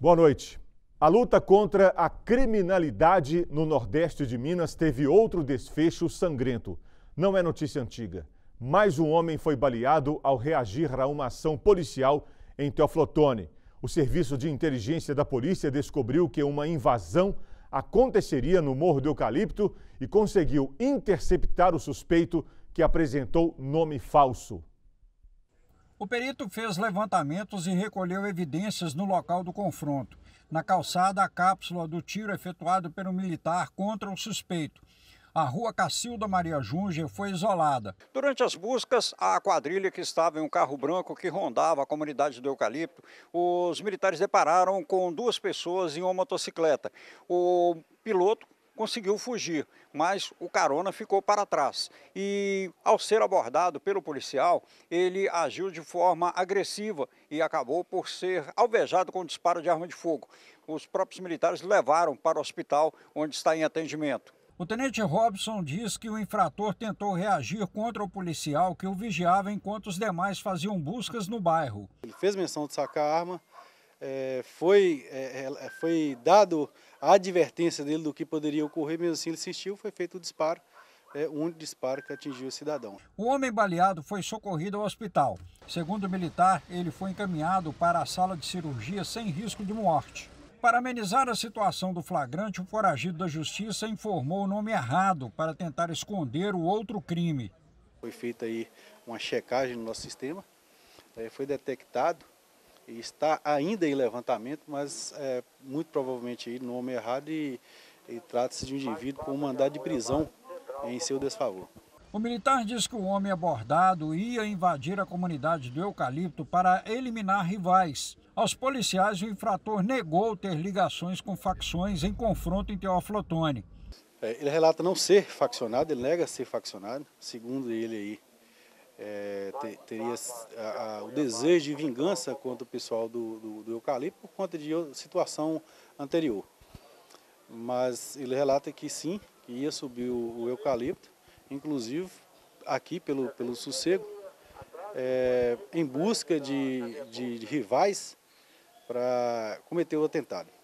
Boa noite. A luta contra a criminalidade no Nordeste de Minas teve outro desfecho sangrento. Não é notícia antiga. Mais um homem foi baleado ao reagir a uma ação policial em Teoflotone. O serviço de inteligência da polícia descobriu que uma invasão aconteceria no Morro do Eucalipto e conseguiu interceptar o suspeito que apresentou nome falso. O perito fez levantamentos e recolheu evidências no local do confronto. Na calçada, a cápsula do tiro é efetuado pelo militar contra o suspeito. A rua Cacilda Maria Junge foi isolada. Durante as buscas, a quadrilha que estava em um carro branco que rondava a comunidade do Eucalipto, os militares depararam com duas pessoas em uma motocicleta. O piloto conseguiu fugir, mas o carona ficou para trás. E ao ser abordado pelo policial, ele agiu de forma agressiva e acabou por ser alvejado com um disparo de arma de fogo. Os próprios militares levaram para o hospital onde está em atendimento. O tenente Robson diz que o infrator tentou reagir contra o policial que o vigiava enquanto os demais faziam buscas no bairro. Ele fez menção de sacar a arma, é, foi, é, é, foi dado a advertência dele do que poderia ocorrer, mesmo assim ele insistiu, foi feito o disparo, é, um disparo que atingiu o cidadão. O homem baleado foi socorrido ao hospital. Segundo o militar, ele foi encaminhado para a sala de cirurgia sem risco de morte. Para amenizar a situação do flagrante, o foragido da justiça informou o nome errado para tentar esconder o outro crime. Foi feita aí uma checagem no nosso sistema, é, foi detectado está ainda em levantamento, mas é, muito provavelmente aí, no nome errado e, e trata-se de um indivíduo com um mandado de prisão em seu desfavor. O militar diz que o homem abordado ia invadir a comunidade do eucalipto para eliminar rivais. Aos policiais, o infrator negou ter ligações com facções em confronto em Teoflotone. É, ele relata não ser faccionado, ele nega ser faccionado. Segundo ele aí, é, teria a, a, o desejo de vingança contra o pessoal do, do, do eucalipto por conta de situação anterior. Mas ele relata que sim, que ia subir o, o eucalipto, inclusive aqui pelo, pelo sossego, é, em busca de, de, de rivais para cometer o atentado.